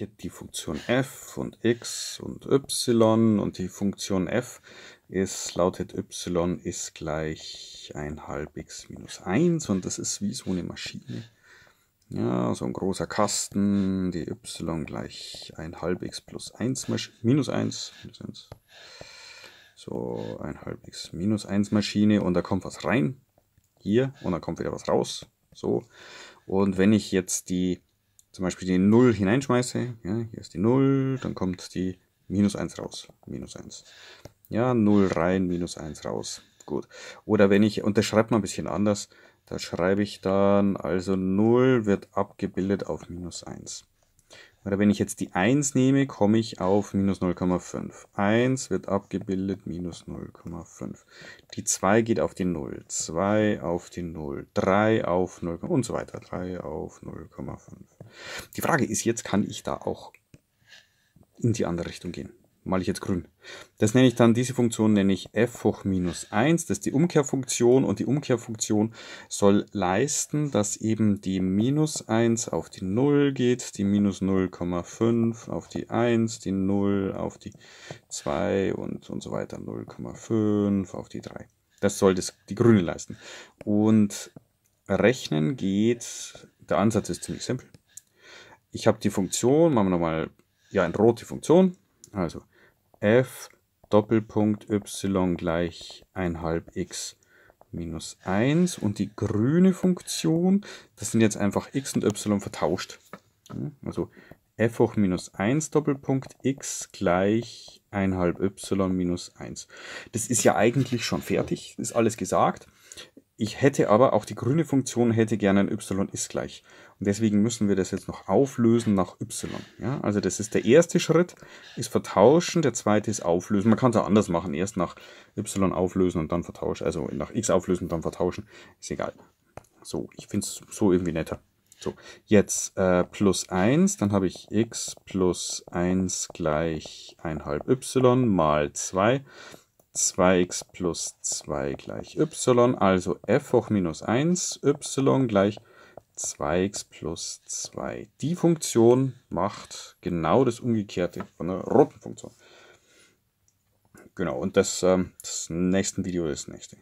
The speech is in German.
hier die Funktion f und x und y und die Funktion f ist, lautet y ist gleich 1 halb x minus 1 und das ist wie so eine Maschine. Ja, so ein großer Kasten, die y gleich 1 halb x plus 1, minus 1, minus 1. So, 1 halb x minus 1 Maschine und da kommt was rein, hier, und dann kommt wieder was raus, so. Und wenn ich jetzt die zum Beispiel die 0 hineinschmeiße, ja, hier ist die 0, dann kommt die minus 1 raus. Minus 1. Ja, 0 rein, minus 1 raus. Gut. Oder wenn ich, und das schreibt man ein bisschen anders, da schreibe ich dann, also 0 wird abgebildet auf minus 1. Oder wenn ich jetzt die 1 nehme, komme ich auf minus 0,5. 1 wird abgebildet minus 0,5. Die 2 geht auf die 0, 2 auf die 0, 3 auf 0 und so weiter. 3 auf 0,5. Die Frage ist jetzt, kann ich da auch in die andere Richtung gehen? Mal ich jetzt grün. Das nenne ich dann, diese Funktion nenne ich f hoch minus 1. Das ist die Umkehrfunktion und die Umkehrfunktion soll leisten, dass eben die minus 1 auf die 0 geht, die minus 0,5 auf die 1, die 0 auf die 2 und, und so weiter, 0,5 auf die 3. Das soll das, die Grüne leisten. Und rechnen geht, der Ansatz ist ziemlich simpel ich habe die Funktion, machen wir nochmal, ja, in Rot die Funktion. Also f Doppelpunkt y gleich 1 1,5 x minus 1 und die grüne Funktion, das sind jetzt einfach x und y vertauscht. Also f hoch minus 1 Doppelpunkt x gleich 1 1,5 y minus 1. Das ist ja eigentlich schon fertig, ist alles gesagt. Ich hätte aber auch die grüne Funktion hätte gerne ein y ist gleich. Und deswegen müssen wir das jetzt noch auflösen nach y. Ja, also das ist der erste Schritt, ist vertauschen, der zweite ist auflösen. Man kann es auch anders machen, erst nach y auflösen und dann vertauschen, also nach x auflösen und dann vertauschen, ist egal. So, ich finde es so irgendwie netter. So, jetzt äh, plus 1, dann habe ich x plus 1 gleich 1,5 y mal 2. 2x plus 2 gleich y, also f hoch minus 1, y gleich 2x plus 2. Die Funktion macht genau das Umgekehrte von der roten Funktion. Genau, und das, ähm, das nächste Video ist das nächste.